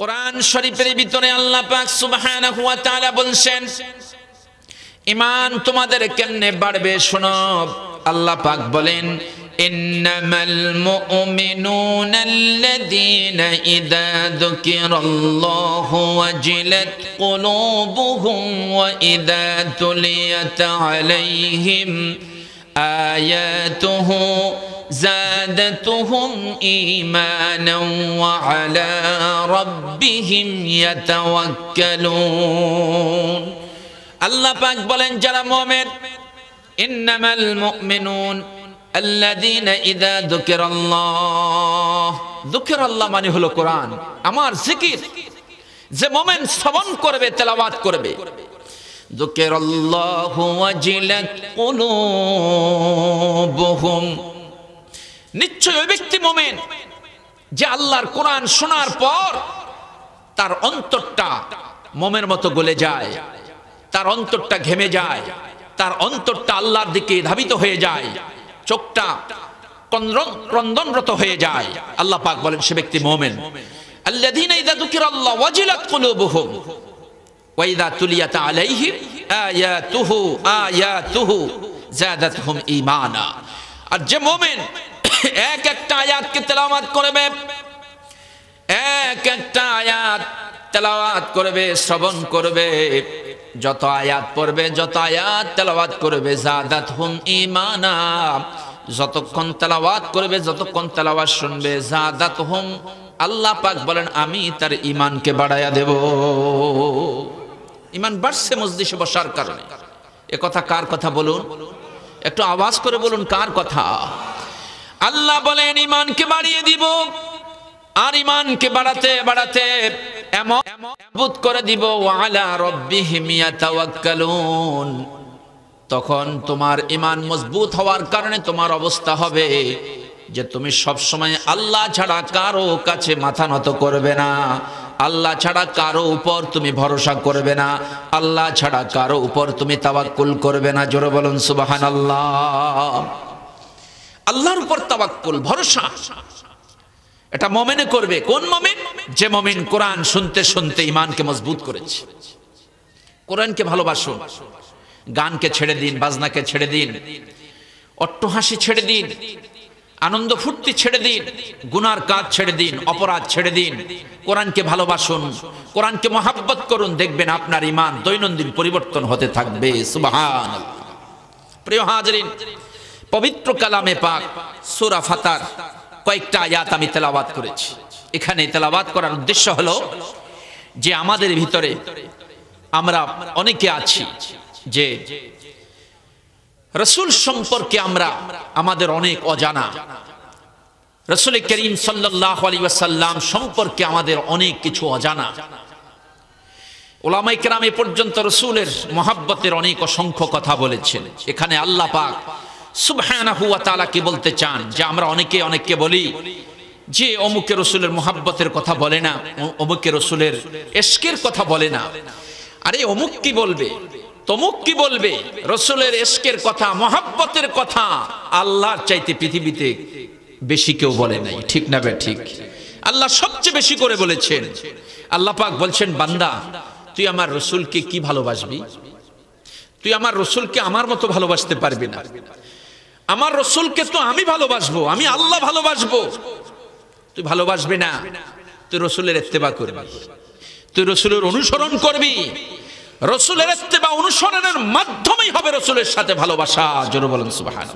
কোরআন শরীফের ভিতরে আল্লাহ পাক সুবহানাহু ওয়া তাআলা বলেন ঈমান তোমাদের কেমনে বাড়বে শোনো আল্লাহ পাক বলেন ইন্নামাল মুমিনুনাল্লাযীনা ইযা যুকিরাল্লাহু ওয়াজিলাত কুলুবুহুম ওয়া ইযা তুলিয়াত আলাইহিম আয়াতুহু زادتهم إيمانا وعلى ربهم يتوكلون আল্লাহ পাক বলেন যারা মুমিন ইন্নামাল মুমিনুন আল্লাযীনা ইযা যুকিরাল্লাহ যুকিরাল্লাহ মানে হলো কোরআন আমার জিকির যে মুমিন শ্রবণ করবে তেলাওয়াত করবে যুকিরাল্লাহু ওয়াজিলাত কুলুবুহুম নিশ্চয় ওই ব্যক্তি মোমেন যে আল্লাহর কোরআন শোনার পর তার অন্তরটা মোমের মতো গলে যায় তার অন্তরটা ঘেমে যায় তার অন্তরটা আল্লাহর দিকে ধাবিত হয়ে যায় চোখটা ক্রন্দনরত হয়ে যায় আল্লাহ পাক বলেন সে ব্যক্তি মোমেন আর যে মোমেন এক একটা আয়াতকে তেলাওয়াত করবে এক একটা আয়াত তেলাওয়াত করবে শ্রবণ করবে যত আয়াত পড়বে যত আয়াত তেলাওয়াত করবে জাদাত হুম ইমানা যতক্ষণ তেলাওয়াত করবে যতক্ষণ তেলাওয়াত শুনবে জাদাত হুম আল্লাহ পাক বলেন আমি তার ইমানকে বাড়াইয়া দেব ইমান বাড়ছে মসজিদে বসার কারণে এ কথা কার কথা বলুন একটু আওয়াজ করে বলুন কার কথা আল্লাহ বলেন ইমানকে বাড়িয়ে দিব আর ইমানকে বাড়াতে বাড়াতে এমন বুধ করে দিব ওয়ালা রব্বিহিম তাওয়াক্কালুন তখন তোমার ইমান মজবুত হওয়ার কারণে তোমার অবস্থা হবে যে তুমি সবসময় আল্লাহ ছাড়া কারো কাছে মাথা নত করবে না আল্লাহ ছাড়া কারো উপর তুমি ভরসা করবে না আল্লাহ ছাড়া কারো উপর তুমি তাওয়াক্কুল করবে না জোরে বলুন সুবাহান আল্লাহ আল্লাহর উপর তাবাক্কুল ভরসা এটা মমেনে করবে কোন মমেন যে মমিন কোরআন শুনতে শুনতে ইমানকে মজবুত করেছে কোরআনকে ভালোবাসুন গানকে ছেড়ে দিন বাজনাকে ছেড়ে দিন অট্টহাসি ছেড়ে দিন আনন্দ ফুর্তি ছেড়ে দিন গুনার কাজ ছেড়ে দিন অপরাধ ছেড়ে দিন কোরআনকে ভালোবাসুন কোরআনকে মহাব্বত করুন দেখবেন আপনার ইমান দৈনন্দিন পরিবর্তন হতে থাকবে সুবাহ প্রিয় হাজরিন পবিত্র কালামে পাক সুরা ফাতার কয়েকটা আয়াত আমি তেলাবাদ করেছি এখানে তেলাবাদ করার উদ্দেশ্য হলো যে আমাদের ভিতরে আমরা অনেকে আছি যে রসুল সম্পর্কে আমরা আমাদের অনেক অজানা রসুল করিম সাল্লাহ সম্পর্কে আমাদের অনেক কিছু অজানা ওলামাইকরাম এ পর্যন্ত রসুলের মহাব্বতের অনেক অসংখ্য কথা বলেছেন এখানে আল্লাহ পাক সুবাহানা কি বলতে চান যে আমরা অনেকে অনেককে বলি যে অমুকে রসুলের মোহাব্বতের কথা বলে না অমুকে রসুলের এশকের কথা বলে না আরে অমুক কি বলবে তমুক কি বলবে রসুলের এস্কের কথা মহাব্বতের কথা আল্লাহর চাইতে পৃথিবীতে বেশি কেউ বলে নাই ঠিক না বে ঠিক আল্লাহ সবচেয়ে বেশি করে বলেছেন আল্লাহ পাক বলছেন বান্দা তুই আমার রসুলকে কি ভালোবাসবি তুই আমার রসুলকে আমার মতো ভালোবাসতে পারবি না আমার রসুলকে তো আমি ভালোবাসবো আমি আল্লাহ ভালোবাসবো তুই ভালোবাসবি না তুই রসুলের এত্তেবা করবি তুই রসুলের অনুসরণ করবি রসুলের এত্তেবা অনুসরণের মাধ্যমেই হবে রসুলের সাথে ভালোবাসা জোর বলেন সুবাহান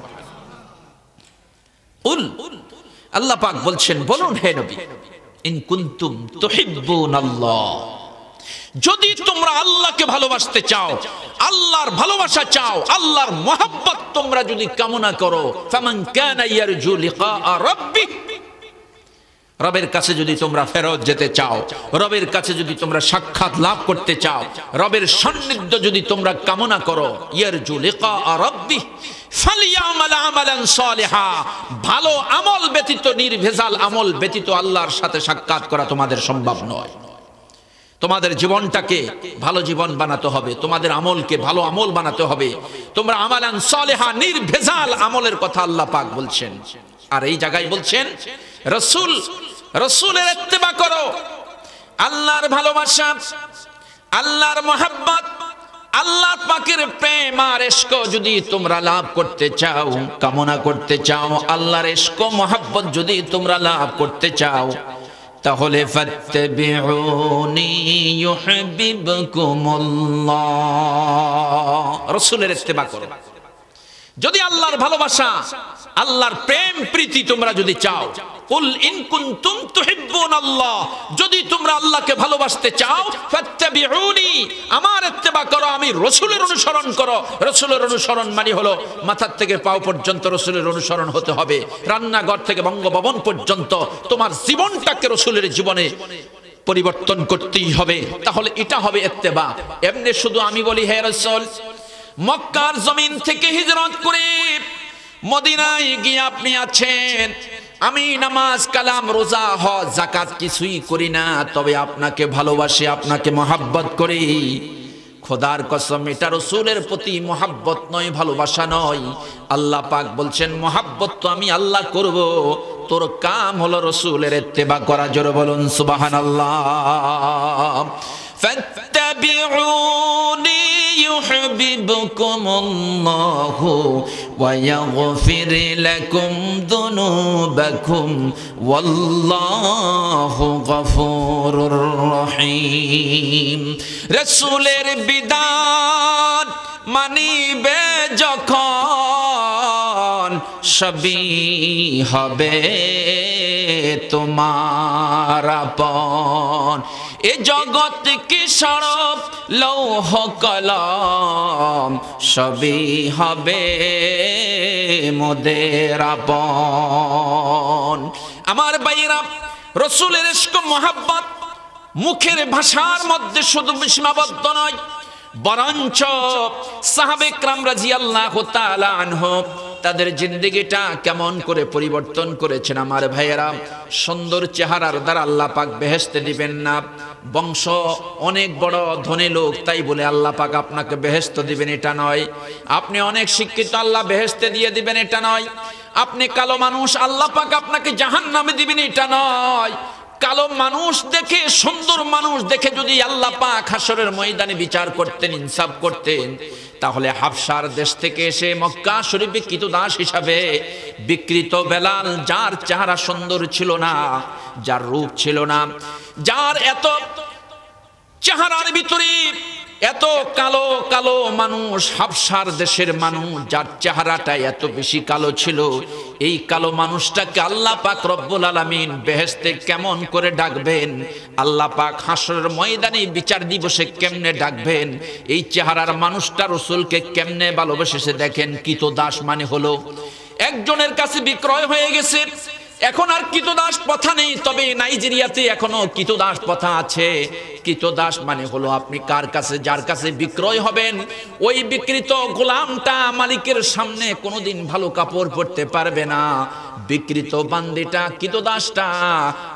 আল্লাহ পাক বলছেন বলুন হে নবী ইন কুন্তুম তুহিব্বুন আল্লাহ যদি তোমরা আল্লাহকে ভালোবাসতে চাও আল্লাহর ভালোবাসা চাও আল্লাহর মহাব্বত তোমরা যদি কামনা করো রবের কাছে যদি তোমরা ফেরত যেতে চাও রবের কাছে যদি তোমরা সাক্ষাৎ লাভ করতে চাও রবের সান্নিধ্য যদি তোমরা কামনা করো ভালো আমল ব্যতীত নির্ভেজাল আমল ব্যতীত আল্লাহর সাথে সাক্ষাৎ করা তোমাদের সম্ভব নয় তোমাদের জীবনটাকে ভালো জীবন বানাতে হবে তোমাদের আমলকে ভালো আমল বানাতে হবে তোমরা আমালান সলেহা নির্ভেজাল আমলের কথা আল্লাহ পাক বলছেন আর এই জায়গায় বলছেন রসুল রসুলের এত্তেবা করো আল্লাহর ভালোবাসা আল্লাহর মোহাব্বত আল্লাহ পাকের প্রেম আর এশক যদি তোমরা লাভ করতে চাও কামনা করতে চাও আল্লাহর এশক মোহাব্বত যদি তোমরা লাভ করতে চাও তাহলে রসুলের ইস্তেমা করো যদি আল্লাহর ভালোবাসা আল্লাহর প্রেম প্রীতি তোমরা যদি চাও কুল ইন কুনতুম তুহিব্বুনাল্লাহ যদি তোমরা আল্লাহকে ভালোবাসতে চাও ফাত্তাবিউনি আমার ইত্তেবা করো আমি রসুলের অনুসরণ করো রসুলের অনুসরণ মানে হলো মাথার থেকে পাও পর্যন্ত রসুলের অনুসরণ হতে হবে রান্নাঘর থেকে বঙ্গভবন পর্যন্ত তোমার জীবনটাকে রসুলের জীবনে পরিবর্তন করতেই হবে তাহলে এটা হবে এত্তেবা এমনি শুধু আমি বলি হে রসল মক্কার জমিন থেকে হিজরত করে মদিনায় গিয়ে আপনি আছেন আমি নামাজ কালাম রোজা হ জাকাত কিছুই করি না তবে আপনাকে ভালোবাসি আপনাকে মহাব্বত করি খোদার কসম এটা রসুলের প্রতি মহাব্বত নয় ভালোবাসা নয় আল্লাহ পাক বলছেন মহাব্বত তো আমি আল্লাহ করব তোর কাম হলো রসুলের তেবা করা জোর বলুন সুবাহান আল্লাহ فاتبعوني يحببكم الله ويغفر لكم ذنوبكم والله غفور رحيم رسول البدان মানিবে যখন সবই হবে তোমার আপন এ জগৎ কি সরব লৌহ কলম সবই হবে মোদের আমার বাইরা রসুলের ইস্ক মোহাব্বত মুখের ভাষার মধ্যে শুধু সীমাবদ্ধ নয় বরঞ্চ সাহাবেক রামরাজি আল্লাহ তাদের জিন্দিগিটা কেমন করে পরিবর্তন করেছেন আমার ভাইয়েরা সুন্দর চেহারার দ্বারা আল্লাহ পাক বেহেস্তে দিবেন না বংশ অনেক বড় ধনী লোক তাই বলে আল্লাহ পাক আপনাকে বেহেস্ত দিবেন এটা নয় আপনি অনেক শিক্ষিত আল্লাহ বেহেস্তে দিয়ে দিবেন এটা নয় আপনি কালো মানুষ আল্লাহ পাক আপনাকে জাহান নামে দিবেন এটা নয় কালো মানুষ দেখে সুন্দর মানুষ দেখে যদি আল্লাহ পা খাসরের ময়দানে বিচার করতেন ইনসাফ করতেন তাহলে হাফসার দেশ থেকে এসে মক্কা শরীফে দাস হিসাবে বিকৃত বেলাল যার চেহারা সুন্দর ছিল না যার রূপ ছিল না যার এত চেহারার ভিতরে এত কালো কালো মানুষ হাফসার দেশের মানুষ যার চেহারাটা এত বেশি কালো ছিল এই কালো মানুষটাকে আল্লাহ পাক রব্বুল আলমিন বেহেস্তে কেমন করে ডাকবেন আল্লাহ পাক হাসরের ময়দানে বিচার দিবসে কেমনে ডাকবেন এই চেহারার মানুষটা রসুলকে কেমনে ভালোবেসেছে দেখেন কিতো দাস মানে হলো একজনের কাছে বিক্রয় হয়ে গেছে এখন আর কিতদাস প্রথা নেই তবে নাইজেরিয়াতে এখনো কিতদাস প্রথা আছে কিতদাস মানে হলো আপনি কার কাছে যার কাছে বিক্রয় হবেন ওই বিক্রিত গোলামটা মালিকের সামনে কোনোদিন ভালো কাপড় পরতে পারবে না বিকৃত বান্দিটা কিতদাসটা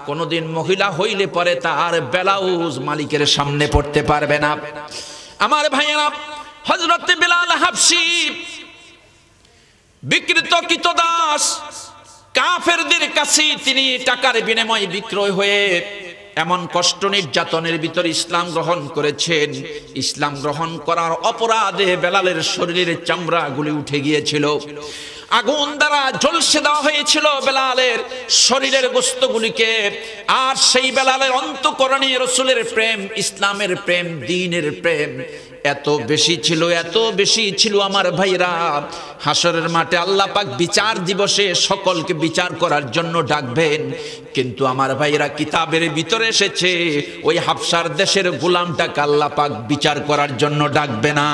কোনোদিন মহিলা হইলে পরে তার বেলাউজ মালিকের সামনে পড়তে পারবে না আমার ভাইয়েরা হজরত বিলাল হাফসি বিকৃত কিতদাস দাস কাফেরদের কাছে তিনি টাকার বিনিময়ে বিক্রয় হয়ে এমন কষ্ট নির্যাতনের ভিতরে ইসলাম গ্রহণ করেছেন ইসলাম গ্রহণ করার অপরাধে বেলালের শরীরের চামড়াগুলি উঠে গিয়েছিল আগুন দ্বারা জলসে দেওয়া হয়েছিল বেলালের শরীরের গোস্তগুলিকে আর সেই বেলালের অন্তকরণে রসুলের প্রেম ইসলামের প্রেম দিনের প্রেম এত বেশি ছিল এত বেশি ছিল আমার ভাইরা হাসরের মাঠে আল্লাহ পাক বিচার দিবসে সকলকে বিচার করার জন্য ডাকবেন কিন্তু আমার ভাইরা কিতাবের ভিতরে এসেছে ওই হাফসার দেশের গোলামটাকে আল্লাহ পাক বিচার করার জন্য ডাকবে না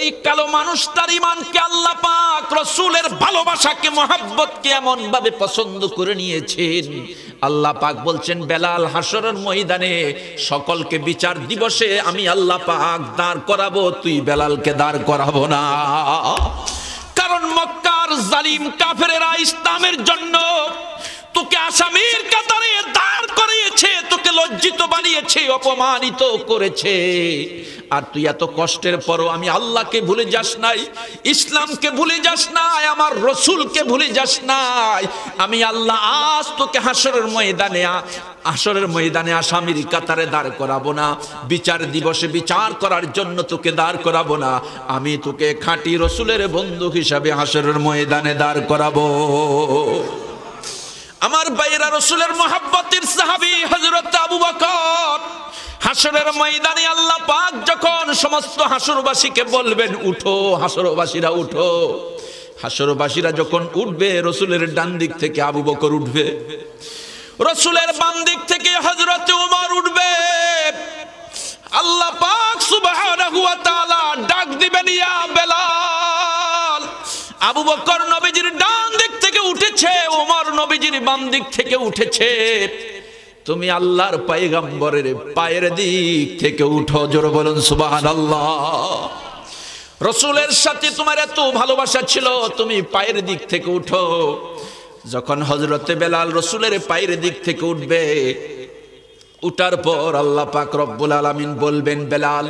এই কালো মানুষটার ইমানকে আল্লাহ পাক রসুলের ভালোবাসাকে মহাব্বতকে এমন ভাবে পছন্দ করে নিয়েছেন আল্লাহ পাক বলছেন বেলাল হাসরের ময়দানে সকলকে বিচার দিবসে আমি আল্লাহ পাক দাঁড় করাবো তুই বেলালকে দাঁড় করাবো না কারণ মক্কার জালিম কাফেরেরা ইসলামের জন্য তোকে আসামির কাতারে দাঁড় করিয়েছে তোকে লজ্জিত বানিয়েছে অপমানিত করেছে আর তুই এত কষ্টের পরও আমি আল্লাহকে ভুলে যাস নাই ইসলামকে ভুলে যাস নাই আমার রসুলকে ভুলে যাস নাই আমি আল্লাহ আজ তোকে হাসরের ময়দানে আসরের ময়দানে আসামির কাতারে দাঁড় করাবো না বিচার দিবসে বিচার করার জন্য তোকে দাঁড় করাবো না আমি তোকে খাঁটি রসুলের বন্ধু হিসাবে হাসরের ময়দানে দাঁড় করাবো আমার বাইরা রসুলের মহাব্বতির সাহাবি হজরত আবু বকর হাসরের ময়দানে আল্লাহ পাক যখন সমস্ত হাসুরবাসীকে বলবেন উঠো হাসরবাসীরা উঠো হাসরবাসীরা যখন উঠবে রসুলের ডান দিক থেকে আবু বকর উঠবে রসুলের বাম দিক থেকে হজরত উমর উঠবে আল্লাহ পাক সুবহানাহু ওয়া তাআলা ডাক দিবেন ইয়া বেলাল আবু বকর নবীজির ডান দিক উঠেছে ওমর নবীজির বাম দিক থেকে উঠেছে তুমি আল্লাহর পাইগাম্বরের পায়ের দিক থেকে উঠো জোর বলুন সুবাহান আল্লাহ রসুলের সাথে তোমার এত ভালোবাসা ছিল তুমি পায়ের দিক থেকে উঠো যখন হজরতে বেলাল রসুলের পায়ের দিক থেকে উঠবে উঠার পর আল্লাহ পাক রব্বুল আলামিন বলবেন বেলাল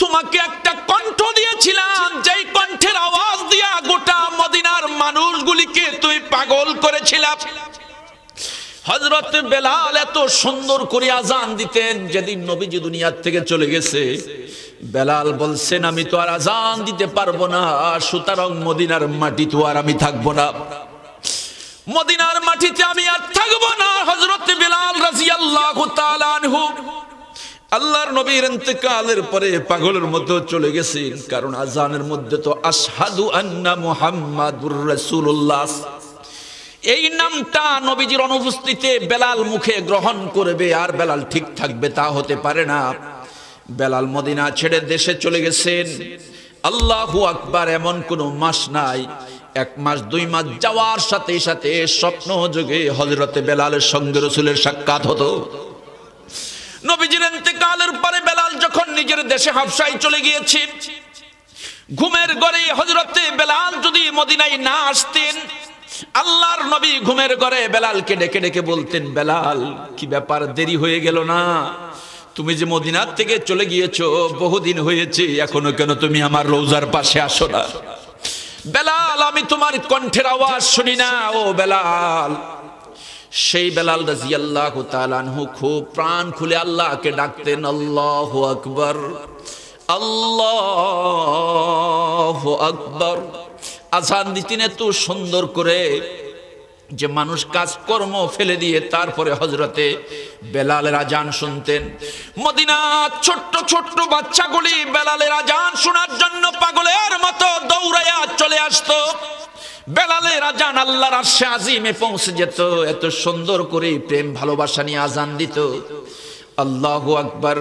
তোমাকে একটা কণ্ঠ দিয়েছিলাম যেই কণ্ঠের আওয়াজ দিয়া গোটা মদিনা মানুষগুলিকে তুমি পাগল করেছিলাম হজরত বেলাল এত সুন্দর করে আজান দিতেন যেদিন নবীজি দুনিয়ার থেকে চলে গেছে বেলাল বলছেন আমি তো আর আজান দিতে পারবো না সুতরাং মদিনার মাটি তো আর আমি থাকবো না মদিনার মাটিতে আমি আর থাকবো না হজরত বেলাল রাজিয়াল্লাহু তাআলা আনহু আল্লাহর নবীর ইন্তেকালের পরে পাগলের মধ্যে চলে গেছে কারণ আজানের মধ্যে তো আশহাদু আন্না মুহাম্মাদুর রাসূলুল্লাহ এই নামটা নবীজির অনুপস্থিতিতে বেলাল মুখে গ্রহণ করবে আর বেলাল ঠিক থাকবে তা হতে পারে না বেলাল মদিনা ছেড়ে দেশে চলে গেছেন আল্লাহু আকবার এমন কোনো মাস নাই এক মাস দুই মাস যাওয়ার সাথে সাথে স্বপ্ন যোগে হজরতে বেলালের সঙ্গে রসুলের সাক্ষাৎ হতো নবীজির ইন্তেকালের পরে বেলাল যখন নিজের দেশে হাফসায় চলে গিয়েছে ঘুমের ঘরে হজরতে বেলাল যদি মদিনায় না আসতেন আল্লাহর নবী ঘুমের ঘরে বেলালকে ডেকে ডেকে বলতেন বেলাল কি ব্যাপার দেরি হয়ে গেল না তুমি যে মদিনার থেকে চলে গিয়েছো বহুদিন হয়েছে এখনো কেন তুমি আমার রোজার পাশে আসো না বেলাল আমি তোমার কণ্ঠের আওয়াজ শুনি না ও বেলাল সেই বেলাল রাজিয়াল্লাহ তালানহু খুব প্রাণ খুলে আল্লাহকে ডাকতেন আল্লাহ আকবর আল্লাহ আকবর আসান দিতেন এত সুন্দর করে যে মানুষ কাজকর্ম ফেলে দিয়ে তারপরে হজরতে বেলালের আজান শুনতেন মদিনার ছোট্ট ছোট্ট বাচ্চাগুলি বেলালের আজান শোনার জন্য পাগলের মতো দৌড়াইয়া চলে আসতো বেলালের আজান আল্লাহর আশে আজিমে পৌঁছে যেত এত সুন্দর করে প্রেম ভালোবাসা নিয়ে আজান দিত আল্লাহ আকবার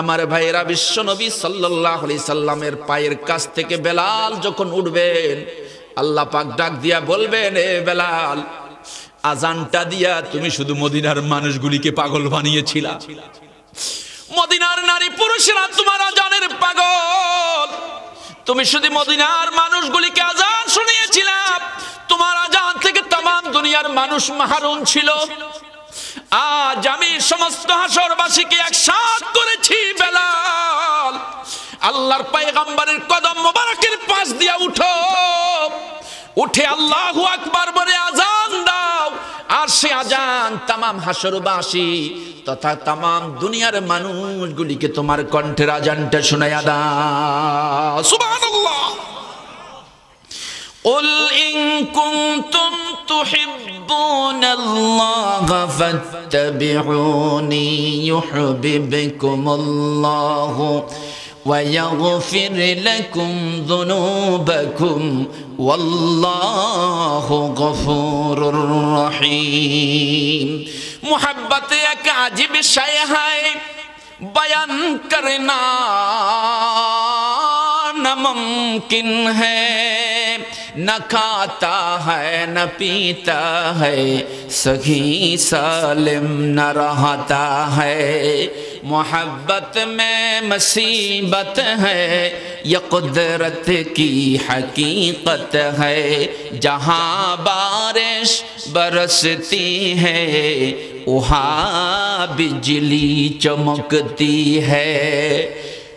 আমার ভাইয়েরা বিশ্ব নবী সাল্লাহ সাল্লামের পায়ের কাছ থেকে বেলাল যখন উঠবেন আল্লাহ পাক ডাক দিয়া বলবেন এ বেলাল আজানটা দিয়া তুমি শুধু মদিনার মানুষগুলিকে পাগল বানিয়েছিলা মদিনার নারী পুরুষেরা তোমার আজানের পাগল তুমি শুধু মদিনার মানুষগুলিকে আজান শুনিয়েছিলাম তোমার আজান থেকে তাম দুনিয়ার মানুষ মাহারুন ছিল আজ আমি সমস্ত হাসরবাসীকে একসাথ করেছি বেলাল আল্লাহর পায়গাম্বারের কদম মোবারকের পাশ দিয়া উঠো উঠে আল্লাহ আকবার বলে আজান দাও আর সে আজান তামাম হাসরবাসী তথা তামাম দুনিয়ার মানুষগুলিকে তোমার কণ্ঠের আজানটা শোনাইয়া দাও সুবহানাল্লাহ قل إن كنتم تحبون الله فاتبعوني يحببكم الله ويغفر لكم ذنوبكم والله غفور رحيم محبت اکاجب شے ہے بیان کرنا ناممکن ہے نہ کھاتا ہے نہ پیتا ہے سخی سالم نہ رہتا ہے محبت میں مصیبت ہے یہ قدرت کی حقیقت ہے جہاں بارش برستی ہے وہاں بجلی چمکتی ہے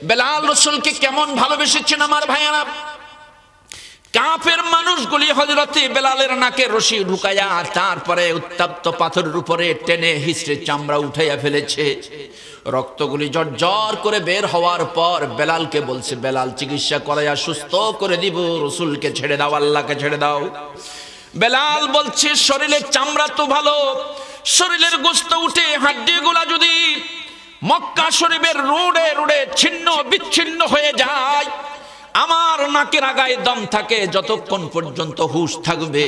بلال رسول کے کیمون بھالو بشت چنمار ہمارے آپ কাপের মানুষগুলি হজরতে বেলালের নাকে রশি ঢুকাইয়া তারপরে উত্তপ্ত পাথরের উপরে টেনে হিসড়ে চামড়া উঠাইয়া ফেলেছে রক্তগুলি জর করে বের হওয়ার পর বেলালকে বলছে বেলাল চিকিৎসা করাইয়া সুস্থ করে দিব রসুলকে ছেড়ে দাও আল্লাহকে ছেড়ে দাও বেলাল বলছে শরীরের চামড়া তো ভালো শরীরের গোস্ত উঠে হাড্ডি গুলা যদি মক্কা শরীফের রোডে রোডে ছিন্ন বিচ্ছিন্ন হয়ে যায় আমার নাকের আগায় দম থাকে যতক্ষণ পর্যন্ত হুশ থাকবে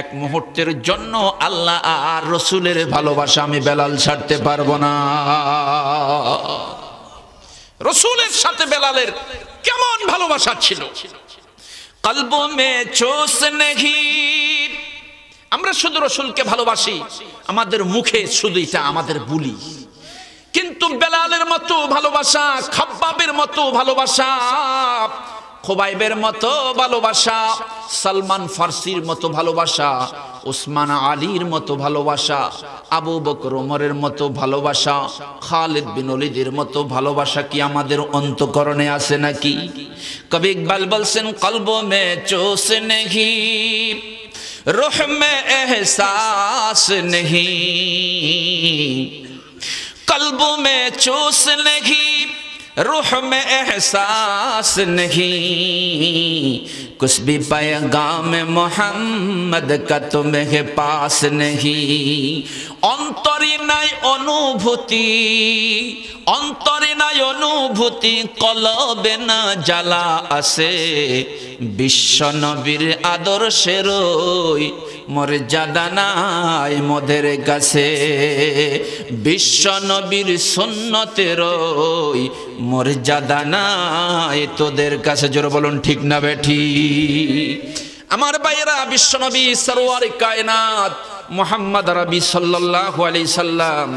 এক মুহূর্তের জন্য আল্লাহ আর রসুলের ভালোবাসা আমি বেলাল ছাড়তে পারবো না রসুলের সাথে বেলালের কেমন ভালোবাসা ছিল কালব মে চোস নেহি আমরা শুধু রসুলকে ভালোবাসি আমাদের মুখে শুধু এটা আমাদের বুলি মতো ভালোবাসা খাবের মতো ভালোবাসা খোবাইবের মতো ভালোবাসা সালমান ফার্সির মতো ভালোবাসা উসমান আলীর মতো ভালোবাসা আবু বকর ওমরের মতো ভালোবাসা খালিদ বিন অলিদের মতো ভালোবাসা কি আমাদের অন্তকরণে আছে নাকি কবি ইকবাল বলছেন কলব মে চোস নেহি রোহ মে এহসাস নেহি कल्ब में चूस नहीं रूह में एहसास नहीं कुछ भी पैगाम मोहम्मद का तुम्हें पास नहीं অন্তরে নাই অনুভূতি অন্তরে নাই অনুভূতি কলবে না জ্বালা আছে বিশ্ব নবীর আদর্শের মর্যাদা নাই মদের কাছে বিশ্ব নবীর সুন্নতের মর্যাদা নাই তোদের কাছে জোর বলুন ঠিক না বেঠি আমার বিশ্ব নবী সরোয়ার কায়নাত মোহাম্মদ রবি সাল্লাহ আলি সাল্লাম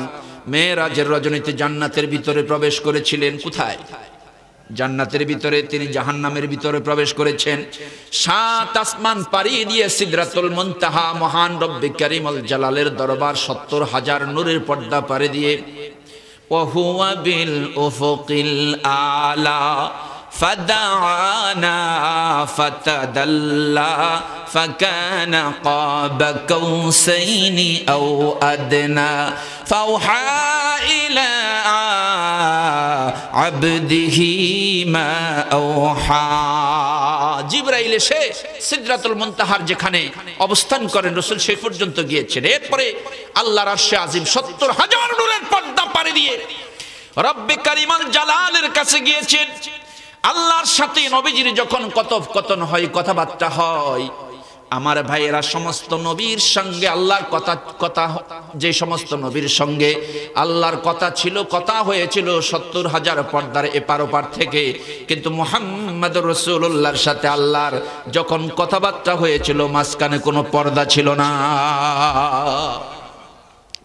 মেয়েরাজের রজনীতে জান্নাতের ভিতরে প্রবেশ করেছিলেন কোথায় জান্নাতের ভিতরে তিনি জাহান্নামের ভিতরে প্রবেশ করেছেন সাত আসমান পাড়িয়ে দিয়ে সিদ্রাতুল মন্তাহা মহান রব্বি করিমল জালালের দরবার সত্তর হাজার নূরের পর্দা পাড়ে দিয়ে ওহুয়া ওফকিল আলা فدعانا فتدلى فكان قاب قوسين أو أدنى فأوحى إلى عبده ما أوحى জিব্রাইল এসে সিদ্রাতুল মুনতাহার যেখানে অবস্থান করেন রসুল সেই পর্যন্ত গিয়েছেন এরপরে আল্লাহ আরশে আজিম সত্তর হাজার নূরের পর্দা পাড়ি দিয়ে রব্বে কারিমাল জালালের কাছে গিয়েছেন আল্লাহর সাথে নবীজির যখন কথোপকথন হয় কথাবার্তা হয় আমার ভাইয়েরা সমস্ত নবীর সঙ্গে আল্লাহর কথা কথা যে সমস্ত নবীর সঙ্গে আল্লাহর কথা ছিল কথা হয়েছিল সত্তর হাজার পর্দার এপার ওপার থেকে কিন্তু মোহাম্মদ রসুল্লাহর সাথে আল্লাহর যখন কথাবার্তা হয়েছিল মাঝখানে কোনো পর্দা ছিল না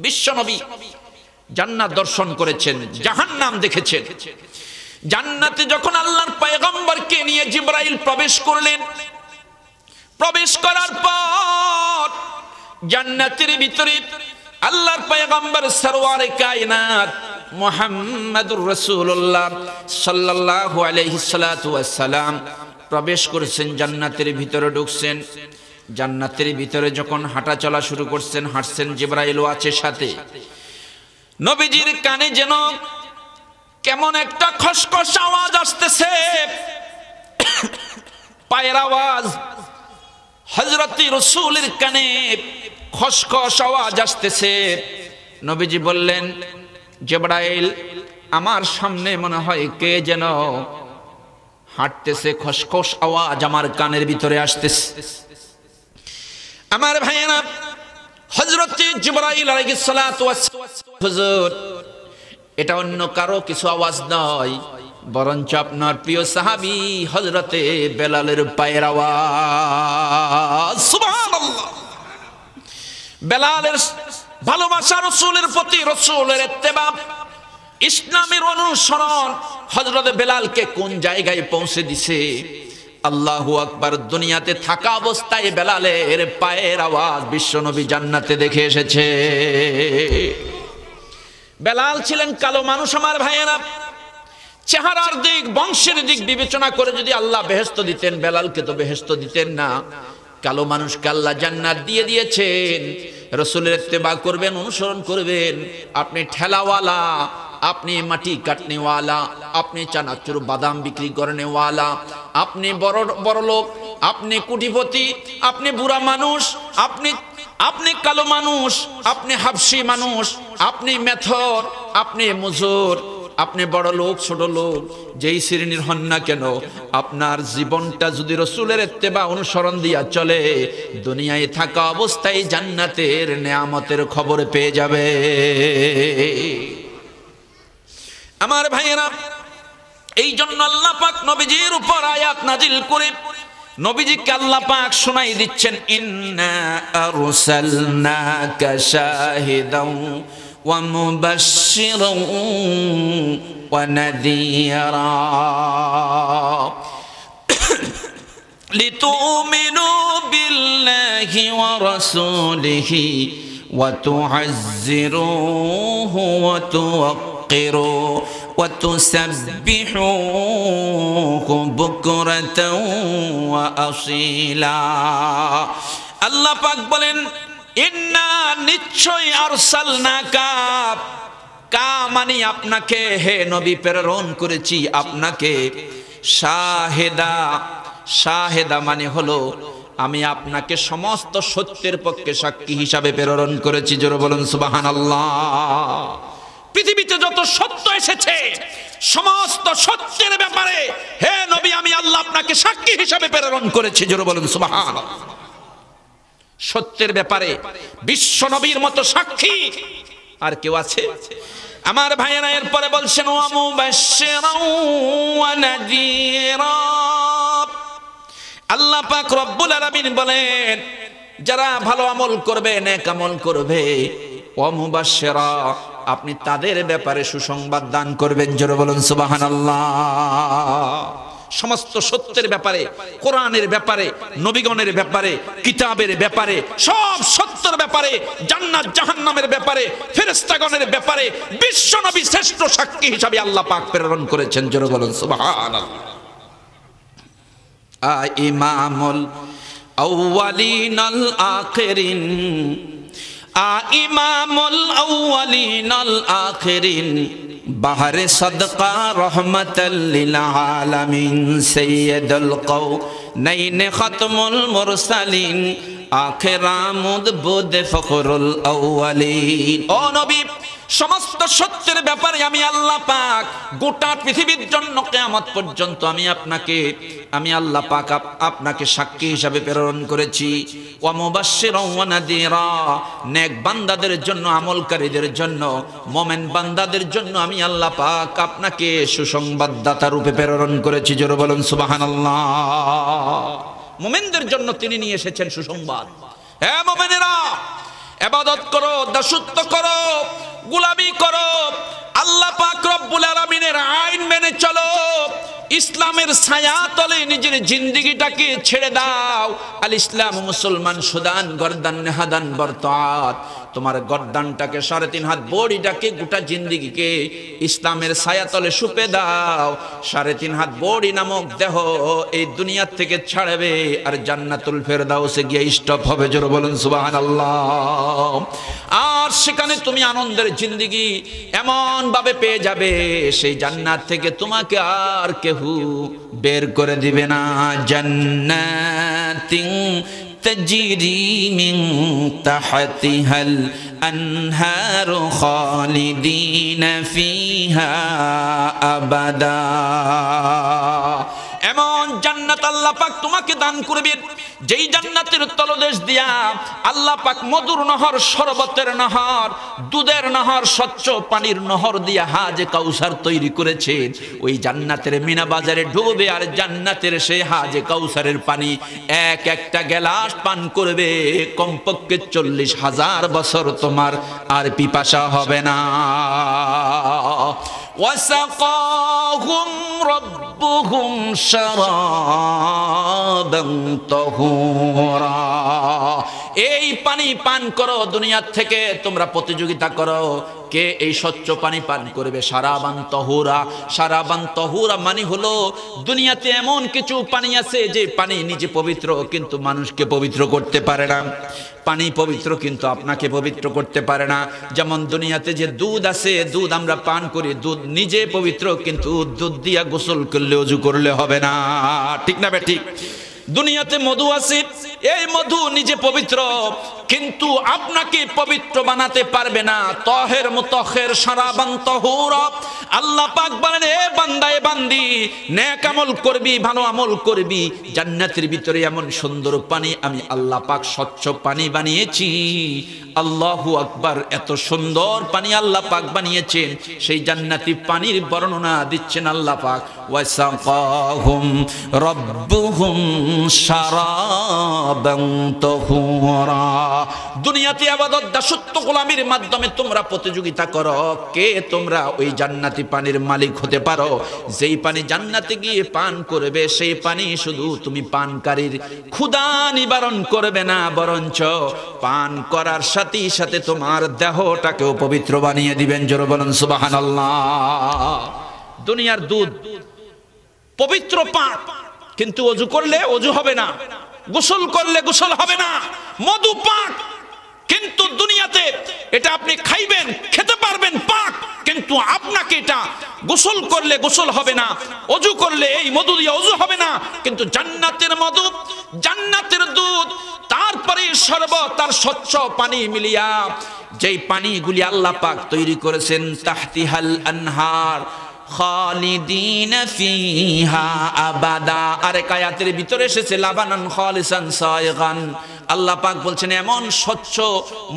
বিশ্ব নবী জান্নাত দর্শন করেছেন জাহান নাম দেখেছেন জান্নাতে যখন আল্লাহর পয়গম্বরকে নিয়ে জিব্রাইল প্রবেশ করলেন প্রবেশ করার পর জান্নাতের ভিতরে আল্লাহর পয়গম্বর সরওয়ারে কায়নাত মুহাম্মাদুর রাসূলুল্লাহ সাল্লাল্লাহু আলাইহি সালাতু ওয়াসসালাম প্রবেশ করেছেন জান্নাতের ভিতরে ঢুকছেন জান্নাতের ভিতরে যখন হাঁটা চলা শুরু করছেন হাঁটছেন জিব্রাইলও আছে সাথে নবীজির কানে যেন কেমন একটা খসখস আওয়াজ আসতেছে পায়ের আওয়াজ হজরতি রসুলের কানে খসখস আওয়াজ আসতেছে নবীজি বললেন জেবরাইল আমার সামনে মনে হয় কে যেন হাঁটতেছে খসখস আওয়াজ আমার কানের ভিতরে আসতেছে আমার ভাইয়েরা হজরত জিব্রাইল আলাইহিস সালাতু ওয়াস হুজুর এটা অন্য কারো কিছু আওয়াজ নয় বরঞ্চ আপনার প্রিয় সাহাবি হজরতে বেলালের পায়ের আওয়াজ বেলালের ভালোবাসা রসুলের প্রতি রসুলের এত্তেবাব ইসলামের অনুসরণ হজরত বেলালকে কোন জায়গায় পৌঁছে দিছে আল্লাহু আকবার দুনিয়াতে থাকা অবস্থায় বেলালের পায়ের আওয়াজ বিশ্বনবী জান্নাতে দেখে এসেছে বেলাল ছিলেন কালো মানুষ আমার ভাইয়েরা চেহারার দিক বংশের দিক বিবেচনা করে যদি আল্লাহ বেহেস্ত দিতেন বেলালকে তো বেহেস্ত দিতেন না কালো মানুষকে আল্লাহ জান্নাত দিয়ে দিয়েছেন রসুলের ইত্তেবা করবেন অনুসরণ করবেন আপনি ঠেলাওয়ালা আপনি মাটি কাটনেওয়ালা আপনি চানাচুর বাদাম বিক্রি করেনেওয়ালা আপনি বড় বড় লোক আপনি কুটিপতি আপনি বুড়া মানুষ আপনি আপনি কালো মানুষ আপনি হাবসি মানুষ আপনি মেথর আপনি মজুর আপনি বড় লোক ছোট লোক যেই শ্রেণীর হন না কেন আপনার জীবনটা যদি রসুলের এত্তেবা অনুসরণ দিয়া চলে দুনিয়ায় থাকা অবস্থায় জান্নাতের নেয়ামতের খবর পেয়ে যাবে আমার ভাইয়েরা এই জন্য আল্লাহ পাক নবীজির উপর আয়াত নাজিল করে নবীজিকে আল্লাহ পাক শোনাই দিচ্ছেন ইন্না আরসালনাকা শাহিদাও ওয়া মুবাশশিরাও ওয়া নাযীরা লিতুমিনু বিল্লাহি ওয়া রাসূলিহি ওয়া তু'াজ্জিরুহু ওয়া তুওয়াক্কিরু وتسبحوه بكرة وأصيلا আল্লাহ পাক বলেন ইন্না নিশ্চয় আরসালনা কাপ মানে আপনাকে হে নবী প্রেরণ করেছি আপনাকে শাহেদা শাহেদা মানে হলো আমি আপনাকে সমস্ত সত্যের পক্ষে সাক্ষী হিসাবে প্রেরণ করেছি জোর বলুন সুবাহান আল্লাহ পৃথিবীতে যত সত্য এসেছে সমস্ত সত্যের ব্যাপারে হে নবী আমি আল্লাহ আপনাকে সাক্ষী হিসাবে প্রেরণ করেছি জোর বলেন সুবাহান সত্যের ব্যাপারে বিশ্ব নবীর মতো সাক্ষী আর কেউ আছে আমার ভাইয়েরা এরপরে বলছেন ও আল্লাহ পাক রব্বুল আলামিন বলেন যারা ভালো আমল করবে নেক আমল করবে অমুবাসেরা আপনি তাদের ব্যাপারে সুসংবাদ দান করবেন জোরে বলুন সুবাহান সমস্ত সত্যের ব্যাপারে কোরআনের ব্যাপারে নবীগণের ব্যাপারে কিতাবের ব্যাপারে সব সত্যের ব্যাপারে জান্নাত জাহান্নামের ব্যাপারে ফেরেস্তাগণের ব্যাপারে বিশ্ব নবী শ্রেষ্ঠ সাক্ষী হিসাবে আল্লাহ পাক প্রেরণ করেছেন জোরে বলুন সুবাহান আ ইমামুল আউওয়ালিনাল আখিরিন ইমামুল আউয়ালিন আল আখিরিন বাহারে সদকা রহমতাল্লিল আলামিন সাইয়্যিদুল কওনাইন খাতমুল মুরসালিন আখিরামুদ বুদ ফখরুল আউয়ালিন ও নবী সমস্ত সত্যের ব্যাপারে আমি আল্লাহ পাক গোটা পৃথিবীর জন্য কেয়ামত পর্যন্ত আমি আপনাকে আমি আল্লাহ পাক আপনাকে সাক্ষী হিসাবে প্রেরণ করেছি নেক বান্দাদের জন্য আমলকারীদের জন্য মোমেন বান্দাদের জন্য আমি আল্লাহ পাক আপনাকে সুসংবাদদাতা রূপে প্রেরণ করেছি জোর বলুন সুবাহান মোমেনদের জন্য তিনি নিয়ে এসেছেন সুসংবাদ হ্যাঁ মোমেনেরা এবাদত করো দাসত্ব করো গুলামি করো আল্লাহ পাক রব্বুল আলামিনের আইন মেনে চলো ইসলামের ছায়া তলে নিজের জিন্দিগিটাকে ছেড়ে দাও আল ইসলাম মুসলমান সুদান গরদান নেহাদান বর্তাত তোমার গর্দানটাকে সাড়ে তিন হাত বড়িটাকে গোটা জিন্দিগিকে ইসলামের ছায়াতলে সুপে দাও সাড়ে তিন হাত বড়ি নামক দেহ এই দুনিয়ার থেকে ছাড়বে আর জান্নাতুল ফের দাও সে গিয়ে স্টপ হবে জোর বলুন সুবাহান আর সেখানে তুমি আনন্দের জিন্দিগি এমন ভাবে পেয়ে যাবে সেই জান্নাত থেকে তোমাকে আর কেহু বের করে দিবে না জান্নাতিং تجري من تحتها الأنهار خالدين فيها أبداً এমন জান্নাত আল্লাহ পাক তোমাকে দান করবে যেই জান্নাতের তলদেশ দিয়া আল্লাহ পাক মধুর নহর শরবতের নহর দুধের নহর স্বচ্ছ পানির নহর দিয়া হাজে কাউসার তৈরি করেছে ওই জান্নাতের মিনা বাজারে ডুবে আর জান্নাতের সে হাজে কাউসারের পানি এক একটা গ্লাস পান করবে কমপক্ষে চল্লিশ হাজার বছর তোমার আর পিপাসা হবে না وسقاهم ربهم شرابا طهورا এই পানি পান করো দুনিয়ার থেকে তোমরা প্রতিযোগিতা করো কে এই স্বচ্ছ পানি পান করবে সারাবান তহুরা সারাবান তহুরা মানে হলো দুনিয়াতে এমন কিছু পানি আছে যে পানি নিজে পবিত্র কিন্তু মানুষকে পবিত্র করতে পারে না পানি পবিত্র কিন্তু আপনাকে পবিত্র করতে পারে না যেমন দুনিয়াতে যে দুধ আছে দুধ আমরা পান করি দুধ নিজে পবিত্র কিন্তু দুধ দিয়া গোসল করলে উজু করলে হবে না ঠিক না বে ঠিক দুনিয়াতে মধু আছে এই মধু নিজে পবিত্র কিন্তু আপনাকে পবিত্র বানাতে পারবে না তহের মুতহের সারাবান তহুর আল্লাহ পাক বলেন এ বান্দায় বান্দি নেক আমল করবি ভালো আমল করবি জান্নাতের ভিতরে এমন সুন্দর পানি আমি আল্লাহ পাক স্বচ্ছ পানি বানিয়েছি আল্লাহু আকবার এত সুন্দর পানি আল্লাহ পাক বানিয়েছেন সেই জান্নাতি পানির বর্ণনা দিচ্ছেন আল্লাহ পাক ওয়াসাকাহুম রব্বুহুম সারাবান তহুরা দুনিয়াতে আবাদত দাসত্ব গোলামির মাধ্যমে তোমরা প্রতিযোগিতা করো কে তোমরা ওই জান্নাতি পানির মালিক হতে পারো যেই পানি জান্নাতে গিয়ে পান করবে সেই পানি শুধু তুমি পানকারীর ক্ষুদা নিবারণ করবে না বরঞ্চ পান করার সাথেই সাথে তোমার দেহটাকেও পবিত্র বানিয়ে দিবেন জোর বলুন সুবাহান দুনিয়ার দুধ পবিত্র পান কিন্তু অজু করলে অজু হবে না গোসল করলে গোসল হবে না মধু পাক কিন্তু দুনিয়াতে এটা আপনি খাইবেন খেতে পারবেন পাক কিন্তু আপনাকে এটা গোসল করলে গোসল হবে না অজু করলে এই মধু দিয়ে অজু হবে না কিন্তু জান্নাতের মধু জান্নাতের দুধ তারপরে সর্ব তার স্বচ্ছ পানি মিলিয়া যেই পানিগুলি আল্লাহ পাক তৈরি করেছেন তাহতিহাল আনহার খালিদিনা ফিহা আবাদা আরেক আয়াতের ভিতরে এসেছে লাবানান খালিসান সায়গান আল্লাহ পাক বলছেন এমন স্বচ্ছ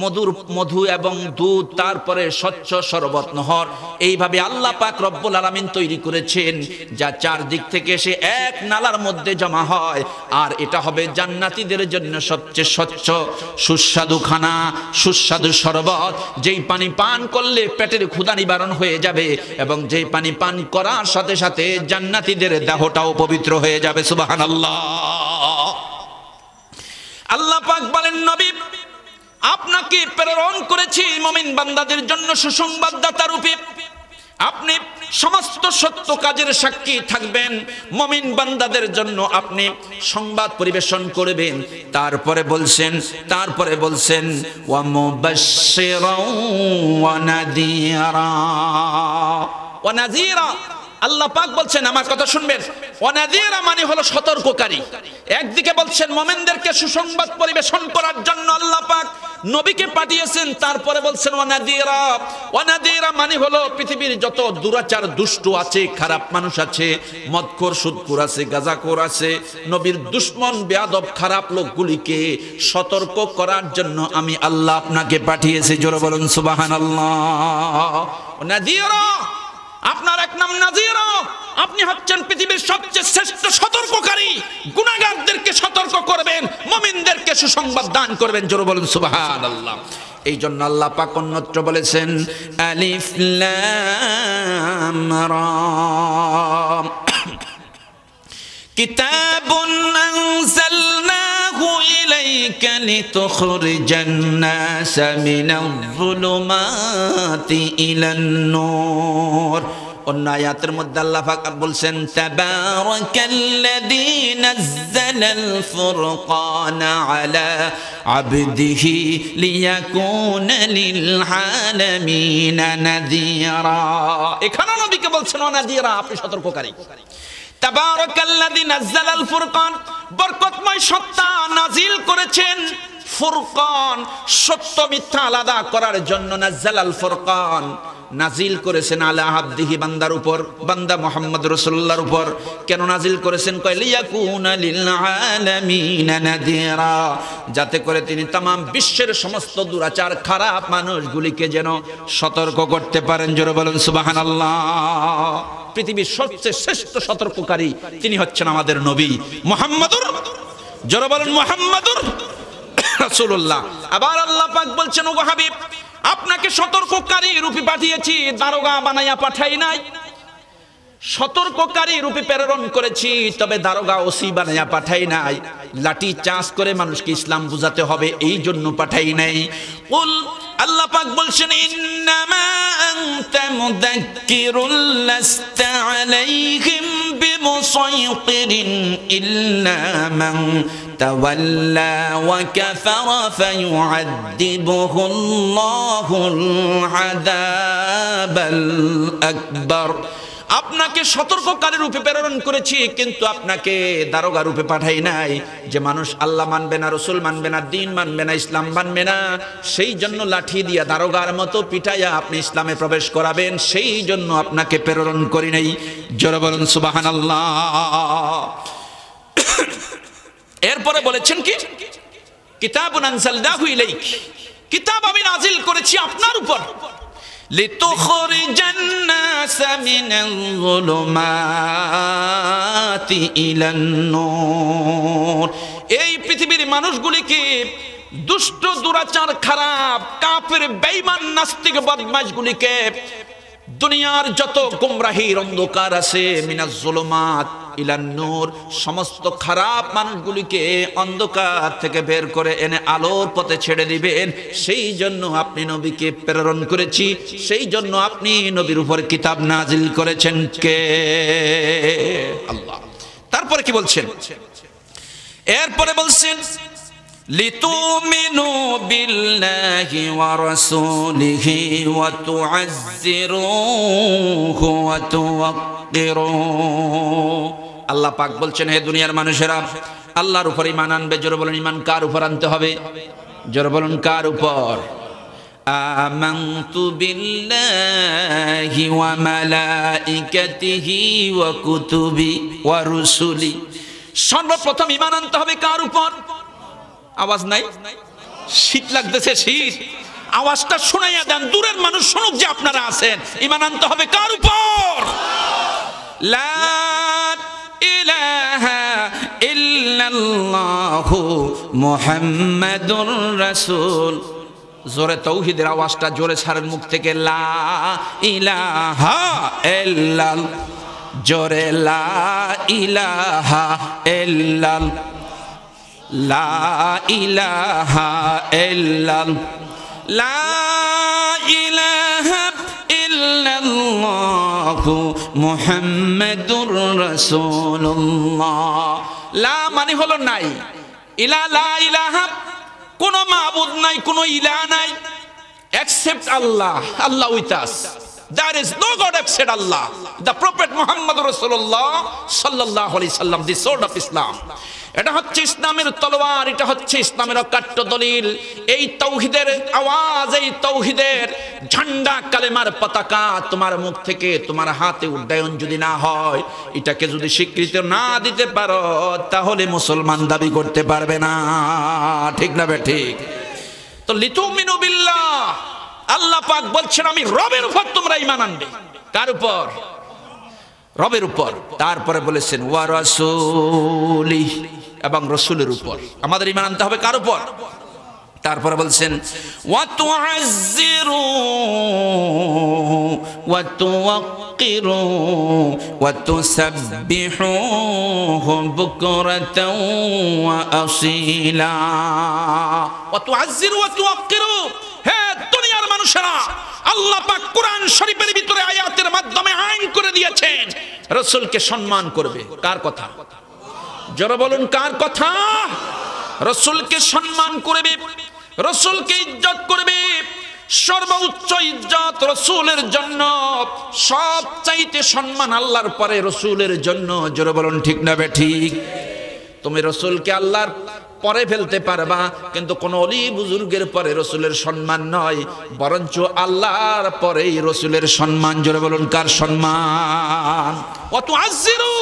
মধুর মধু এবং দুধ তারপরে স্বচ্ছ শরবত নহর এইভাবে আল্লাহ পাক রব্বুল আলামিন তৈরি করেছেন যা চারদিক থেকে এসে এক নালার মধ্যে জমা হয় আর এটা হবে জান্নাতীদের জন্য সবচেয়ে স্বচ্ছ সুস্বাদু খানা সুস্বাদু শরবত যেই পানি পান করলে পেটের ক্ষুদা নিবারণ হয়ে যাবে এবং যেই পানি পান করার সাথে সাথে জান্নাতীদের দেহটাও পবিত্র হয়ে যাবে সুবাহান আল্লাহ আল্লাহ পাক বলেন নবী আপনাকে প্রেরণ করেছি মমিন বান্দাদের জন্য সুসংবাদদাতা রূপে আপনি সমস্ত সত্য কাজের সাক্ষী থাকবেন মমিন বান্দাদের জন্য আপনি সংবাদ পরিবেশন করবেন তারপরে বলছেন তারপরে বলছেন ওয়া মুবাশশিরাও ওয়া নাদিরা ওয়ানাজিরা আল্লাহ পাক বলছেন আমার কথা শুনবেন অনাদিরা মানে হলো সতর্ককারী একদিকে বলছেন মোমেনদেরকে সুসংবাদ পরিবেশন করার জন্য আল্লাহ পাক নবীকে পাঠিয়েছেন তারপরে বলছেন অনাদিরা অনাদিরা মানে হলো পৃথিবীর যত দুরাচার দুষ্ট আছে খারাপ মানুষ আছে মদখোর সুদখোর আছে গাজাখোর আছে নবীর দুশমন বেয়াদব খারাপ লোকগুলিকে সতর্ক করার জন্য আমি আল্লাহ আপনাকে পাঠিয়েছি জোরে বলুন সুবাহান আল্লাহ অনাদিরা আপনার এক নাম নাজির আপনি হচ্ছেন পৃথিবীর সবচেয়ে শ্রেষ্ঠ সতর্ককারী গুণাগারদেরকে সতর্ক করবেন মমিনদেরকে সুসংবাদ দান করবেন জোর বলুন সুবাহান আল্লাহ এই জন্য আল্লাহ পাক অন্যত্র বলেছেন আলিফ লাম রা كتاب أنزلناه إليك لتخرج الناس من الظلمات إلى النور অন্য আয়াতের মধ্যে আল্লাহ পাক বলছেন তাবারাকাল্লাযী নাযালাল ফুরকান আলা আবদিহি লিয়াকুনা লিল আলামিন নাযীরা এখানে নবীকে বলছেন নাযীরা আপনি সতর্ককারী তাবারাকাল্লাযী নাযালাল ফুরকান বরকতময় সত্তা নাজিল করেছেন ফুরকান সত্য মিথ্যা আলাদা করার জন্য নাজ্জালাল ফুরকান নাজিল করেছেন আলা আব্দিহি বান্দার উপর বান্দা মোহাম্মদ রসুল্লার উপর কেন নাজিল করেছেন নাদিরা যাতে করে তিনি তাম বিশ্বের সমস্ত দুরাচার খারাপ মানুষগুলিকে যেন সতর্ক করতে পারেন জোরে বলেন সুবাহান আল্লাহ পৃথিবীর সবচেয়ে শ্রেষ্ঠ সতর্ককারী তিনি হচ্ছেন আমাদের নবী মোহাম্মদুর জোরে বলেন মোহাম্মদুর রাসূলুল্লাহ আবার আল্লাহ পাক বলছেন হাবিব আপনাকে সতর্ককারী রূপে পাঠিয়েছি দারোগা বানাইয়া পাঠাই নাই সতর্ককারী রূপে প্রেরণ করেছি তবে দারোগা ওসি বানাইয়া পাঠাই নাই লাঠি চাষ করে মানুষকে ইসলাম বুঝাতে হবে এই জন্য পাঠাই নাই الله پاک بلشن انما انت مذكر لست عليهم بمسيطر الا من تولى وكفر فيعذبه الله العذاب الاكبر আপনাকে সতর্ককারী রূপে প্রেরণ করেছি কিন্তু আপনাকে দারোগা রূপে পাঠাই নাই যে মানুষ আল্লাহ মানবে না রসুল মানবে না দিন মানবে না ইসলাম মানবে না সেই জন্য লাঠি দিয়া দারোগার মতো পিটাইয়া আপনি ইসলামে প্রবেশ করাবেন সেই জন্য আপনাকে প্রেরণ করি নাই জোর বলুন আল্লাহ এরপরে বলেছেন কি কিতাব কিতাব আমি নাজিল করেছি আপনার উপর لتخرج الناس من الظلمات إلى النور এই পৃথিবীর মানুষগুলিকে দুষ্ট দুরাচার খারাপ কাফের বেইমান নাস্তিক বদমাশগুলিকে দুনিয়ার যত গুমরাহির অন্ধকার আছে মিনাজ জুলুমাত ইলান নূর সমস্ত খারাপ মানুষগুলিকে অন্ধকার থেকে বের করে এনে আলোর পথে ছেড়ে দিবেন সেই জন্য আপনি নবীকে প্রেরণ করেছি সেই জন্য আপনি নবীর উপর কিতাব নাজিল করেছেন কে আল্লাহ তারপরে কি বলছেন এরপরে বলছেন لتؤمنوا بالله ورسوله وتعزروه وتوقروه আল্লাহ পাক বলছেন হে দুনিয়ার মানুষেরা আল্লাহর উপর ইমান আনবে জোর বলুন ইমান কার উপর আনতে হবে জোর বলুন কার উপর آمنت بالله وملائكته وكتبه ورسله সর্বপ্রথম ইমান আনতে হবে কার উপর আওয়াজ নাই শীত লাগতেছে শীত আওয়াজটা শোনাইয়া দেন দূরের মানুষ শুনুক যে আপনারা আছেন ইমান আনতে হবে কার উপর মোহাম্মদুর রাসূল জোরে তৌহিদের আওয়াজটা জোরে ছাড়েন মুখ থেকে লা ইলাহা এল্লাল জোরে লা ইলাহা এল্লাল লা ইলাহা ইল্লাল্লাহ লা ইলাহা ইল্লাল্লাহ মুহাম্মাদুর রাসূলুল্লাহ লা মানে হলো নাই ইলা লা ইলাহা কোনো মাবুদ নাই কোনো ইলা নাই এক্সেপ্ট আল্লাহ আল্লাহ উইতাস There is no God except Allah. The Prophet Muhammad Rasulullah sallallahu alaihi wasallam, the sword of Islam. এটা হচ্ছে ইসলামের তলোয়ার এটা হচ্ছে ইসলামের অকাট্য দলিল এই তৌহিদের আওয়াজ এই তৌহিদের ঝান্ডা কালেমার পতাকা তোমার মুখ থেকে তোমার হাতে উড্ডয়ন যদি না হয় এটাকে যদি স্বীকৃতি না দিতে পারো তাহলে মুসলমান দাবি করতে পারবে না ঠিক না বে ঠিক তো লিতুমিনু বিল্লাহ আল্লাহ পাক বলছেন আমি রবের উপর তোমরা ইমান আনবে কার উপর রবের উপর তারপরে বলেছেন ওয়ারাসুলি এবং রসুলের উপর আমাদের ইমান আনতে হবে কার উপর তারপরে বলছেন ওয়াতুআযিরু বুকরাতাও ওয়া আসিলা হে আল্লাহ পাক কুরআন শরীফের ভিতরে আয়াতের মাধ্যমে আইন করে দিয়েছেন রাসূলকে সম্মান করবে কার কথা যারা বলুন কার কথা রাসূলকে সম্মান করবে রাসূলকে ইজ্জত করবে সর্বোচ্চ ইজ্জত রাসূলের জন্য সব চাইতে সম্মান আল্লাহর পরে রাসূলের জন্য জোরে বলুন ঠিক না বে ঠিক তুমি রাসূলকে আল্লাহর পরে ফেলতে পারবা কিন্তু কোন অলি বুজুর্গের পরে রসুলের সম্মান নয় বরঞ্চ আল্লাহর পরেই রসুলের সম্মান জোরে বলুন কার সম্মান অত আজিরু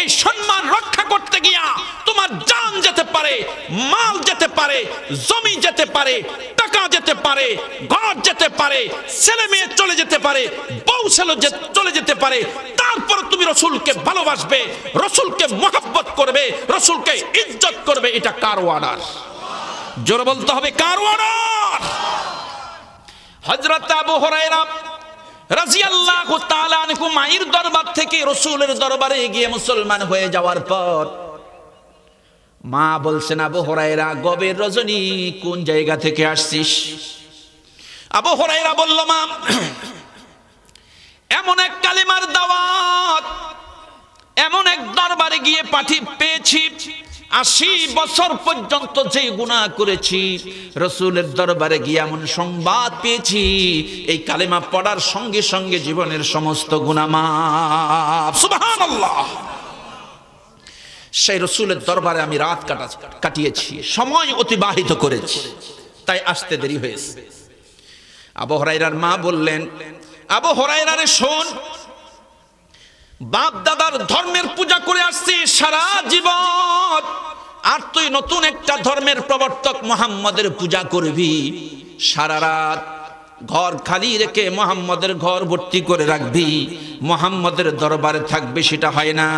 এই সম্মান রক্ষা করতে গিয়া তোমার জান যেতে পারে মাল যেতে পারে জমি যেতে পারে টাকা যেতে পারে ঘর যেতে পারে ছেলে মেয়ে চলে যেতে পারে বউ ছেলে চলে যেতে পারে তারপর তুমি রসুলকে ভালোবাসবে রসুলকে মোহাব্বত করবে রসুলকে ইজ্জত করবে এটা কার ওয়ানার জোর বলতে হবে কার ওয়ানার হজরত আবু হরাইরা রাজিয়াল্লাহ তাআলা আনহু মায়ের দরবার থেকে রসুলের দরবারে গিয়ে মুসলমান হয়ে যাওয়ার পর মা বলছেন আবু হরাইরা গবের রজনী কোন জায়গা থেকে আসছিস আবু হরাইরা বলল মা এমন এক কালিমার দাওয়াত এমন এক দরবারে গিয়ে পাঠি পেয়েছি আশি বছর পর্যন্ত যে গুণা করেছি রসুলের দরবারে গিয়ে এমন সংবাদ পেয়েছি এই কালেমা পড়ার সঙ্গে সঙ্গে জীবনের সমস্ত গুণামা মা সেই রসুলের দরবারে আমি রাত কাটা কাটিয়েছি সময় অতিবাহিত করেছি তাই আসতে দেরি হয়েছে আবু হরাইরার মা বললেন আবু হরাইরারে শোন বাপ দাদার ধর্মের পূজা করে আসছি সারা জীবন আর তুই নতুন একটা ধর্মের প্রবর্তক মোহাম্মদের পূজা করবি সারা রাত ঘর খালি রেখে মোহাম্মদের ঘর ভর্তি করে রাখবি মোহাম্মদের দরবারে থাকবে সেটা হয় না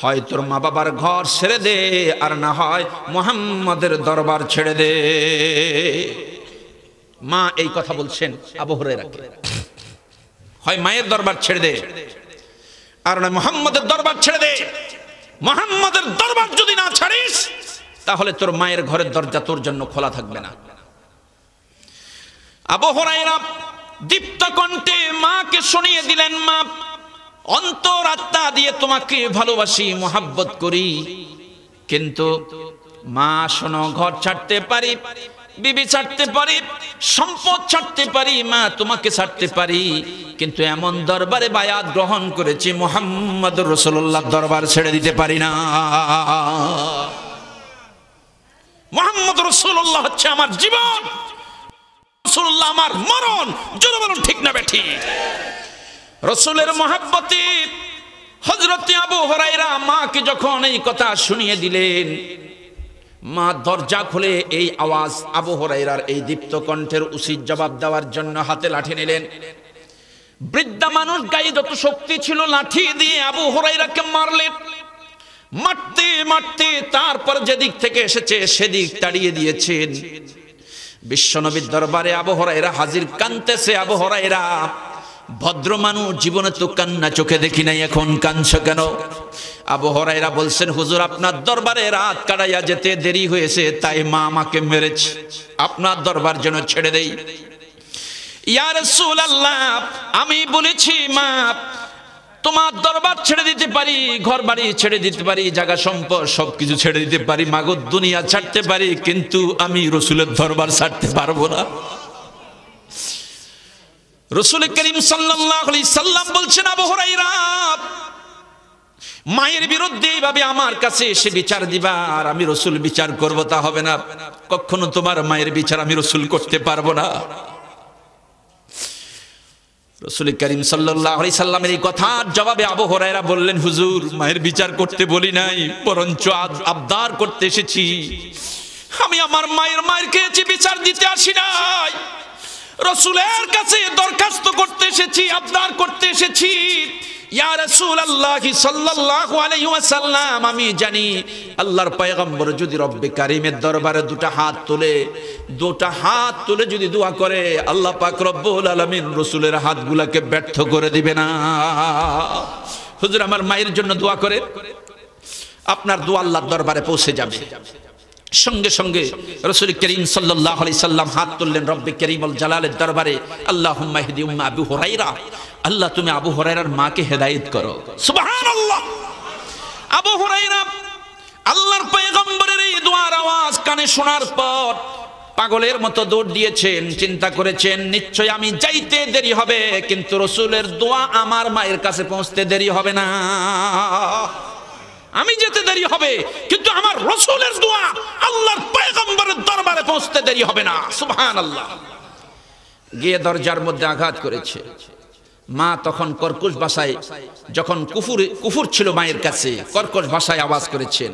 হয় তোর মা বাবার ঘর ছেড়ে দে আর না হয় মোহাম্মদের দরবার ছেড়ে দে মা এই কথা বলছেন আবহরে রাখে হয় মায়ের দরবার ছেড়ে দে আর না মোহাম্মদের দরবার ছেড়ে দে মোহাম্মদের দরবার যদি না ছাড়িস তাহলে তোর মায়ের ঘরের দরজা তোর জন্য খোলা থাকবে না আবহরাইরা দীপ্ত কণ্ঠে মাকে শুনিয়ে দিলেন মা অন্তর আত্মা দিয়ে তোমাকে ভালোবাসি মোহাব্বত করি কিন্তু মা শোনো ঘর ছাড়তে পারি বিবি ছাড়তে পারি সম্পদ ছাড়তে পারি মা তোমাকে ছাড়তে পারি কিন্তু এমন দরবারে বায়াত গ্রহণ করেছি মোহাম্মদ রসুল্লাহ দরবার ছেড়ে দিতে পারি না মোহাম্মদ রসুল্লাহ হচ্ছে আমার জীবন রসুল্লাহ আমার মরণ জোর বলুন ঠিক না বেঠিক রসুলের মহাব্বতি হজরত আবু হরাইরা মাকে যখন এই কথা শুনিয়ে দিলেন মা দরজা খুলে এই আওয়াজ আবু হরাইরার এই দীপ্ত কণ্ঠের উচিত জবাব দেওয়ার জন্য হাতে লাঠি নিলেন বৃদ্ধা মানুষ গায়ে যত শক্তি ছিল লাঠি দিয়ে আবু হরাইরাকে মারলেন মারতে মারতে তারপর যেদিক থেকে এসেছে সেদিক তাড়িয়ে দিয়েছেন বিশ্বনবীর দরবারে আবহরাইরা হাজির কানতেছে আবহরাইরা ভদ্র মানুষ জীবনে তো কান্না চোখে দেখি নাই এখন কাঁদছ কেন আবু হরাইরা বলছেন হুজুর আপনার দরবারে রাত কাটাইয়া যেতে দেরি হয়েছে তাই মা আমাকে মেরেছে আপনার দরবার যেন ছেড়ে দেই ইয়ার সুল আমি বলেছি মা তোমার দরবার ছেড়ে দিতে পারি ঘর বাড়ি ছেড়ে দিতে পারি জায়গা সম্পদ সবকিছু ছেড়ে দিতে পারি মাগর দুনিয়া ছাড়তে পারি কিন্তু আমি রসুলের দরবার ছাড়তে পারবো না রসুল করিম সাল্লাম বলছেন আবহরাইরাব মায়ের বিরুদ্ধে এইভাবে আমার কাছে এসে বিচার দিবা আর আমি রসুল বিচার করবো তা হবে না কখনো তোমার মায়ের বিচার আমি রসুল করতে পারবো না রসুল করিম সাল্লি সাল্লামের এই কথার জবাবে আবহরাইরা বললেন হুজুর মায়ের বিচার করতে বলি নাই বরঞ্চ আবদার করতে এসেছি আমি আমার মায়ের মায়ের খেয়েছি বিচার দিতে আসি নাই রসুলের কাছে দরখাস্ত করতে এসেছি আবদার করতে এসেছি আমি জানি আল্লাহর পয়গম্বর যদি রব্বে কারিমের দরবারে দুটা হাত তুলে দুটা হাত তুলে যদি দোয়া করে আল্লাহ পাক রব্বুল আলমিন রসুলের হাতগুলাকে ব্যর্থ করে দিবে না হুজুর আমার মায়ের জন্য দোয়া করে আপনার দোয়া আল্লাহর দরবারে পৌঁছে যাবে সঙ্গে সঙ্গে রসুল করিম সাল্লাহ সাল্লাম হাত তুললেন রব্বে করিমল জালালের দরবারে আল্লাহ হুম্মাহিদি উম্মা আবু হরাইরা আল্লাহ তুমি আবু হরাইরার মাকে হেদায়েত করো আবু হরাইরা আল্লাহর পয়গম্বরের এই দোয়ার আওয়াজ কানে শোনার পর পাগলের মতো দৌড় দিয়েছেন চিন্তা করেছেন নিশ্চয় আমি যাইতে দেরি হবে কিন্তু রসুলের দোয়া আমার মায়ের কাছে পৌঁছতে দেরি হবে না আমি যেতে দেরি হবে কিন্তু আমার রসুলের দোয়া আল্লাহর পয়গম্বরের দরবারে পৌঁছতে দেরি হবে না সুহান আল্লাহ গিয়ে দরজার মধ্যে আঘাত করেছে মা তখন কর্কশ ভাষায় যখন কুফুর কুফুর ছিল মায়ের কাছে কর্কশ ভাষায় আওয়াজ করেছেন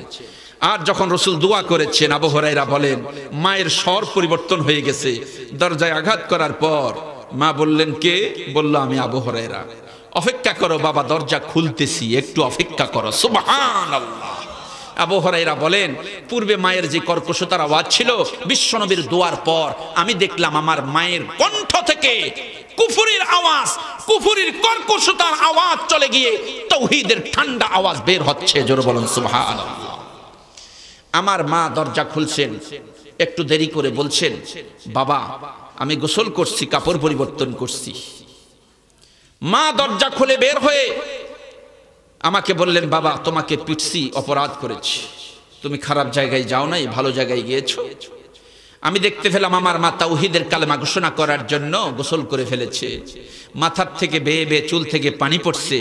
আর যখন রসুল দোয়া করেছেন আবহরাইরা বলেন মায়ের স্বর পরিবর্তন হয়ে গেছে দরজায় আঘাত করার পর মা বললেন কে বলল আমি আবহরাইরা অপেক্ষা করো বাবা দরজা খুলতেছি একটু অপেক্ষা করো সুবহান আল্লাহ আবু হরাইরা বলেন পূর্বে মায়ের যে কর্কশতার আওয়াজ ছিল বিশ্বনবীর দোয়ার পর আমি দেখলাম আমার মায়ের কণ্ঠ থেকে কুফুরির আওয়াজ কুফুরির কর্কশতার আওয়াজ চলে গিয়ে তৌহিদের ঠান্ডা আওয়াজ বের হচ্ছে জোর বলুন সুবহান আমার মা দরজা খুলছেন একটু দেরি করে বলছেন বাবা আমি গোসল করছি কাপড় পরিবর্তন করছি মা দরজা খুলে বের হয়ে আমাকে বললেন বাবা তোমাকে পিটসি অপরাধ করেছি তুমি খারাপ জায়গায় যাও নাই ভালো জায়গায় গিয়েছো আমি দেখতে ফেলাম আমার মা তাওহিদের কালেমা ঘোষণা করার জন্য গোসল করে ফেলেছে মাথার থেকে বেয়ে বেয়ে চুল থেকে পানি পড়ছে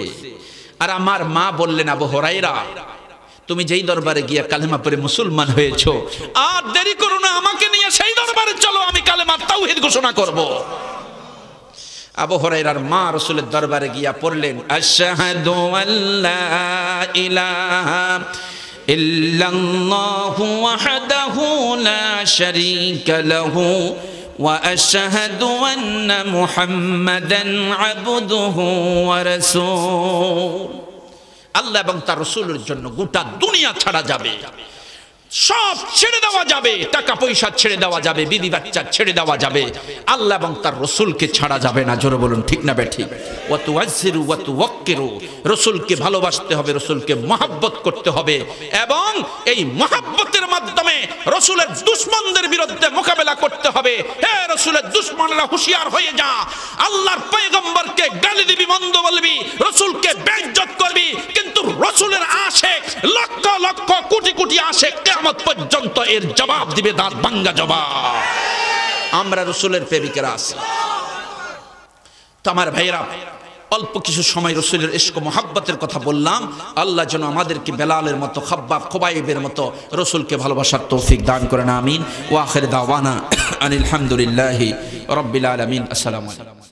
আর আমার মা বললেন আবু হরাইরা তুমি যেই দরবারে গিয়া কালেমা পরে মুসলমান হয়েছো আর দেরি করো না আমাকে নিয়ে সেই দরবারে চলো আমি কালেমা তাওহিদ ঘোষণা করবো আবু হরাইরার মা রসুলের দরবারে গিয়া পড়লেন আশহাদু আল্লা ইলাহা ইল্লাল্লাহু ওয়াহদাহু লা শারীকা লাহু وأشهد أن محمدا عبده ورسول আল্লাহ এবং তার রসুলের জন্য গোটা দুনিয়া ছাড়া যাবে সব ছেড়ে দেওয়া যাবে টাকা পয়সা ছেড়ে দেওয়া যাবে বিবি বাচ্চা ছেড়ে দেওয়া যাবে আল্লাহ এবং তার রসুলকে ছাড়া যাবে না জোরে বলুন ঠিক না বেঠিক অত আজিরু অত ওয়াক্কেরু রসুলকে ভালোবাসতে হবে রসুলকে মহাব্বত করতে হবে এবং এই মহাব্বতের মাধ্যমে রসুলের দুশ্মনদের বিরুদ্ধে মোকাবেলা করতে হবে হে রসুলের দুশ্মনরা হুঁশিয়ার হয়ে যা আল্লাহর পয়গম্বরকে গালি দিবি মন্দ বলবি রসুলকে বেজ্জত করবি কিন্তু রসুলের আশেক লক্ষ লক্ষ কোটি কোটি আশেক কেয়ামত পর্যন্ত এর জবাব দিবে দাঁত ভাঙ্গা জবাব আমরা রসুলের প্রেমিকেরা আছি তো আমার ভাইরা অল্প কিছু সময় রসুলের ইস্ক মোহাব্বতের কথা বললাম আল্লাহ যেন আমাদেরকে বেলালের মতো খাব্বা খোবাইবের মতো রসুলকে ভালোবাসার তৌফিক দান করেন আমিন ওয়াখের দাওয়ানা আনিল হামদুলিল্লাহি রব্বিল আলমিন আসসালাম আলাইকুম